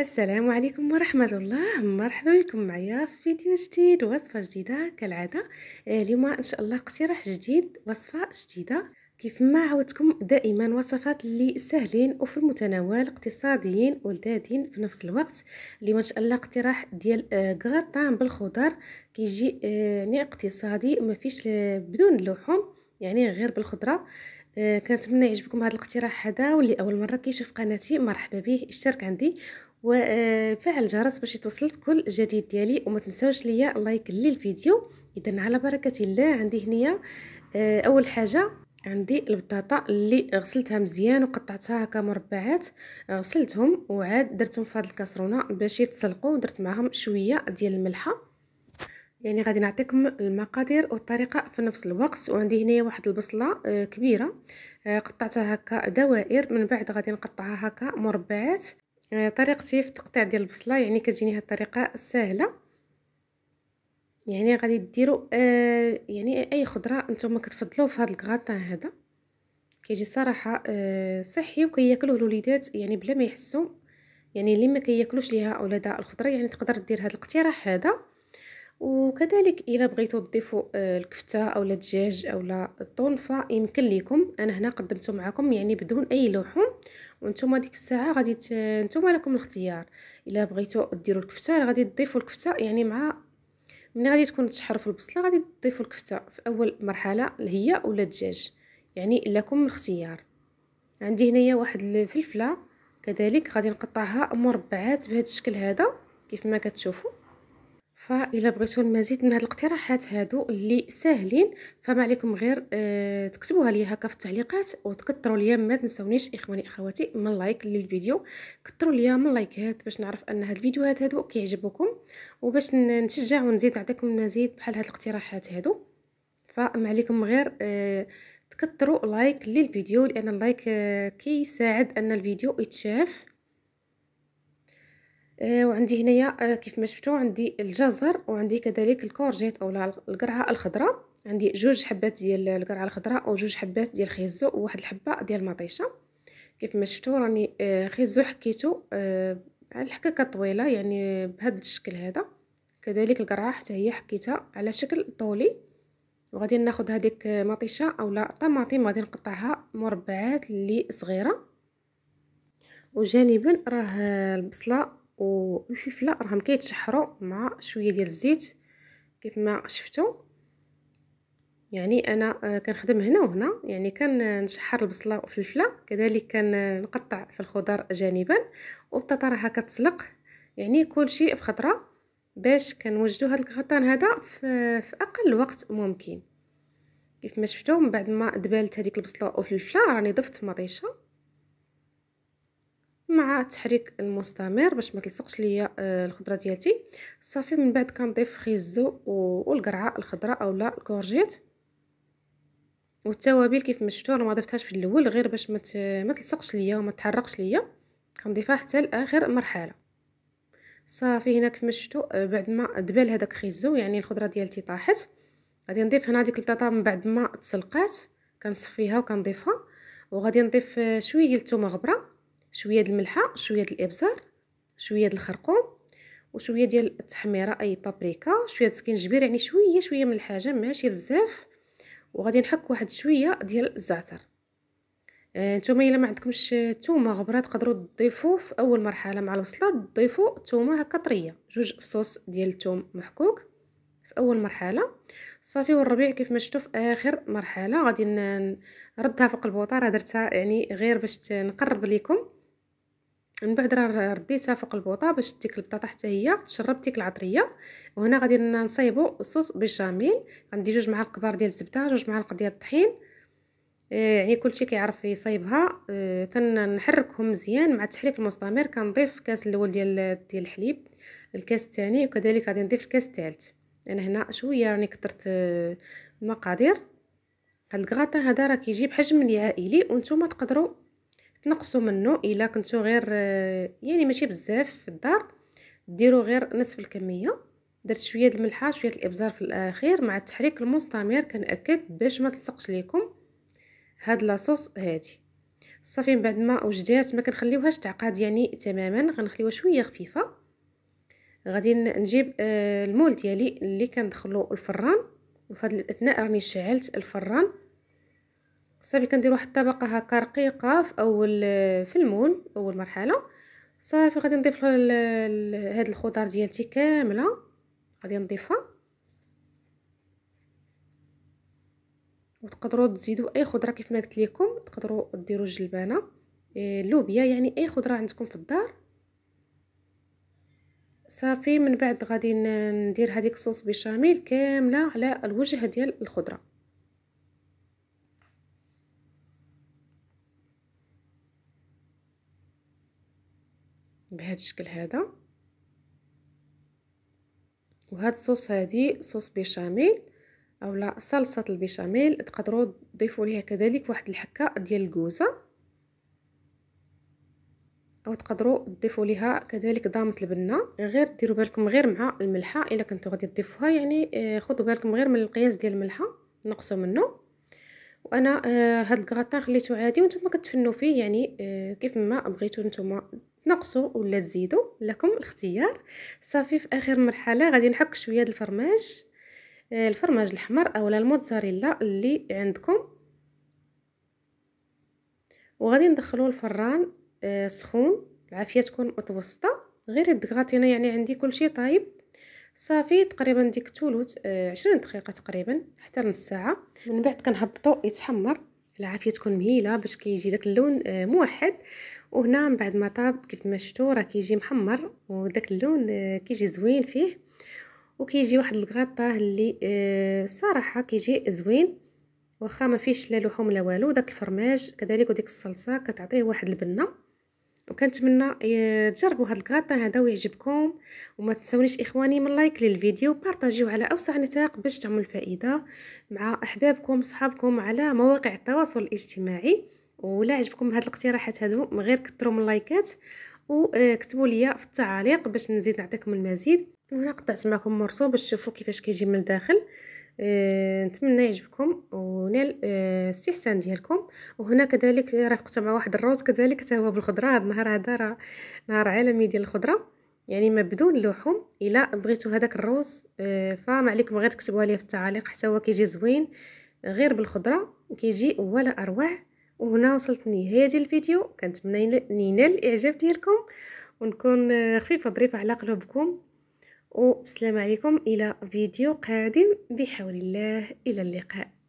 السلام عليكم ورحمة الله مرحبا بكم معايا في فيديو جديد وصفة جديدة كالعادة آه، اليوم إن شاء الله اقتراح جديد وصفة جديدة كيف ما عودتكم دائما وصفات اللي سهلين وفي المتناول اقتصاديين ولذاذين في نفس الوقت اليوم ما شاء الله اقتراح ديال آه، غاطان بالخضر كيجي آه، يعني اقتصادي وما فيش بدون اللحوم يعني غير بالخضره كنتمنى يعجبكم هذا الاقتراح هذا واللي اول مره كيشوف قناتي مرحبا به اشترك عندي وفعل الجرس باش يتوصل كل جديد ديالي وما تنساوش ليا لايك للفيديو اذا على بركه الله عندي هنايا آه، اول حاجه عندي البطاطا اللي غسلتها مزيان وقطعتها هكا مربعات غسلتهم وعاد درتهم في هذه الكاسرونه باش يتسلقوا ودرت معاهم شويه ديال الملحه يعني غادي نعطيكم المقادير والطريقه في نفس الوقت وعندي هنايا واحد البصله آه، كبيره آه، قطعتها هكا دوائر من بعد غادي نقطعها هكا مربعات يعني طريقتي في التقطيع ديال البصله يعني كتجيني هاد الطريقه سهله يعني غادي ديروا آه يعني اي خضره نتوما كتفضلوا في هذا الكغاطان هذا كيجي صراحه آه صحي وكياكلوه الوليدات يعني بلا ما يحسوا يعني اللي ما كياكلوش ليها اولاد الخضره يعني تقدر دير هذا الاقتراح هذا وكذلك الا بغيتوا تضيفوا آه الكفته اولا الدجاج اولا الطون فيمكن ليكم انا هنا قدمته معكم يعني بدون اي لحوم وانتم ديك الساعه غادي نتوما لكم الاختيار الا بغيتو ديروا الكفته غادي تضيفوا الكفته يعني مع ملي غادي تكون تحرف البصله غادي تضيفوا الكفته في اول مرحله هي ولا الدجاج يعني لكم الاختيار عندي هنايا واحد الفلفله كذلك غادي نقطعها مربعات بهذا الشكل هذا كيف ما كتشوفوا فإلا بغيتو المزيد من هاد الاقتراحات هادو اللي ساهلين فما عليكم غير اه تكتبوها لي هكا في التعليقات وتكثروا ليا ما اخواني اخواتي من لايك للفيديو كثروا ليا من لايكات باش نعرف ان هاد الفيديوهات هادو كيعجبوكم وباش نشجع ونزيد نعطيكم المزيد بحال هاد الاقتراحات هادو فما عليكم غير اه تكثروا لايك للفيديو لان اللايك آه، كيساعد ان الفيديو يتشاف آه، وعندي هنايا آه، كيف ما شفتوا عندي الجزر وعندي كذلك الكورجيت اولا القرعه الخضراء عندي جوج حبات ديال القرعه الخضراء وجوج حبات ديال الخيزو وواحد الحبه ديال المطيشه كيف ما شفتوا راني آه، خيزو حكيته على الحكاكه طويله يعني بهذا الشكل هذا كذلك القرعه حتى هي حكيتها على شكل طولي وغادي ناخذ هذيك مطيشه اولا طماطم غادي نقطعها مربعات اللي صغيره وجانبا راه البصله والفلفله راهم كيتشحروا مع شويه ديال الزيت كيف ما شفتوا يعني انا آه، كنخدم هنا وهنا يعني كنشحر البصله والفلفله كذلك كنقطع في الخضر جانبا والبطاطا راها كتسلق يعني كلشي في خضره باش كنوجدوا هذا الغطان هذا في, في اقل وقت ممكن كيف ما شفتوا من بعد ما دبالت هذيك البصله والفلفله راني ضفت مطيشه مع التحريك المستمر باش ما تلصقش ليا آه، الخضره ديالتي صافي من بعد كنضيف خيزو والقرعه الخضراء اولا الكورجيت والتوابل كيف ما شفتوا انا ما ضفتهاش في الاول غير باش ما ما تلصقش ليا وما تحرقش ليا كنضيفها حتى لاخر مرحله صافي هنا كيف ما شفتوا آه، بعد ما دبال هذاك خيزو يعني الخضره ديالتي طاحت غادي نضيف هنا ديك البطاطا من بعد ما تسلقات كنصفيها وكنضيفها وغادي نضيف آه، شويه ديال الثومه غبره شويه د الملحه شويه د الابزار شويه د الخرقوم وشويه ديال التحميره اي بابريكا شويه د السكينجبير يعني شويه شويه من الحاجه ماشي بزاف وغادي نحك واحد شويه ديال الزعتر آه، نتوما الا ما عندكمش الثومه غبره تقدروا تضيفوا في اول مرحله مع البصله تضيفوا الثومه هكا طريه جوج فصوص ديال الثوم محكوك في اول مرحله صافي والربيع كيف ما شفتوا في اخر مرحله غادي نردها فوق البوطه راه درتها يعني غير باش نقرب لكم من بعد راه رديتها فوق البوطه باش ديك البطاطا حتى هي تشرب ديك العطريه وهنا غادي نصايبو صوص بيشاميل عندي جوج معالق كبار ديال الزبده جوج معالق ديال الطحين آه، يعني كلشي كيعرف يصايبها آه، كنحركهم مزيان مع التحريك المستمر كنضيف الكاس الاول ديال ديال الحليب الكاس الثاني وكذلك غادي نضيف الكاس الثالث انا هنا شويه راني كثرت آه، المقادير هاد الكغاطان هذا راه كيجي بحجم العائلي وانتم تقدروا تنقصوا منه الا كنتو غير آه، يعني ماشي بزاف في الدار ديروا غير نصف الكميه درت شويه د الملحه شويه الابزار في الاخير مع التحريك المستمر كنأكد باش ما تلصقش ليكم هاد لاصوص هادي صافي من بعد ما وجدات ما كنخليوهاش تعقد يعني تماما غنخليوها شويه خفيفه غادي نجيب آه، المول ديالي اللي كندخلو الفران وفي هاد الاثناء راني شعلت الفران صافي كندير واحد الطبقه هكا رقيقه في اول في المول اول مرحله صافي غادي نضيف هاد الخضر ديالتي كامله غادي نضيفها وتقدروا تزيدوا اي خضره كيف ما قلت لكم تقدروا ديروا جلبانه اللوبيا إيه، يعني اي خضره عندكم في الدار صافي من بعد غادي ندير هذيك صوص بشاميل كامله على الوجه ديال الخضره بهذا الشكل هذا وهاد الصوص هادي صوص بيشاميل اولا صلصه البيشاميل تقدروا تضيفوا ليها كذلك واحد الحكه ديال الكوزه او تقدروا تضيفوا ليها كذلك ضامه البنه غير ديروا بالكم غير مع الملحه الا كنتو غادي تضيفوها يعني آه، خذوا بالكم غير من القياس ديال الملحه نقصوا منه وانا آه، هاد الكغاتان خليته عادي وانتم كتفنوا فيه يعني آه، كيف ما بغيتو نتوما تنقصوا ولا تزيدوا لكم الاختيار صافي في اخر مرحله غادي نحك شويه الفرماج آه، الفرماج الاحمر اولا الموتزاريلا اللي عندكم وغادي ندخلوا الفران آه، سخون العافيه تكون متوسطه غير الدكغاتينا يعني عندي كلشي طايب صافي تقريبا ديك تولوت 20 آه، دقيقه تقريبا حتى نص ساعه من بعد كنهبطو يتحمر العافيه تكون مهيله باش كيجي داك اللون آه، موحد وهنا من بعد ما طاب كيف ما شفتوا راه كيجي محمر وداك اللون آه، كيجي زوين فيه وكيجي واحد الغطاء اللي آه، صراحه كيجي زوين واخا ما فيش لا لحوم لا والو داك الفرماج كذلك وديك الصلصه كتعطيه واحد البنه وكنتمنى إيه، تجربوا هذا الكراتان هذا ويعجبكم وما تنسونيش اخواني من لايك للفيديو بارطاجيو على اوسع نطاق باش تعمل الفائده مع احبابكم صحابكم على مواقع التواصل الاجتماعي ولا عجبكم هاد الاقتراحات هادو من غير كثروا من اللايكات وكتبوا إيه، لي في التعاليق باش نزيد نعطيكم المزيد وهنا قطعت معكم مرسو باش تشوفوا كيفاش كيجي من الداخل آه، نتمنى يعجبكم ونال آه، الاستحسان ديالكم وهنا كذلك راه مع واحد الروز كذلك حتى هو بالخضره هذا النهار هذا راه نهار عالمي ديال الخضره يعني ما بدون لحوم الا بغيتو هذاك الروز آه، فما عليكم غير تكتبوها لي في التعاليق حتى هو كيجي زوين غير بالخضره كيجي ولا اروع وهنا وصلت للنهايه ديال الفيديو كنتمنى ينال الاعجاب ديالكم ونكون خفيفه ظريفه على قلوبكم والسلام عليكم إلى فيديو قادم بحول الله إلى اللقاء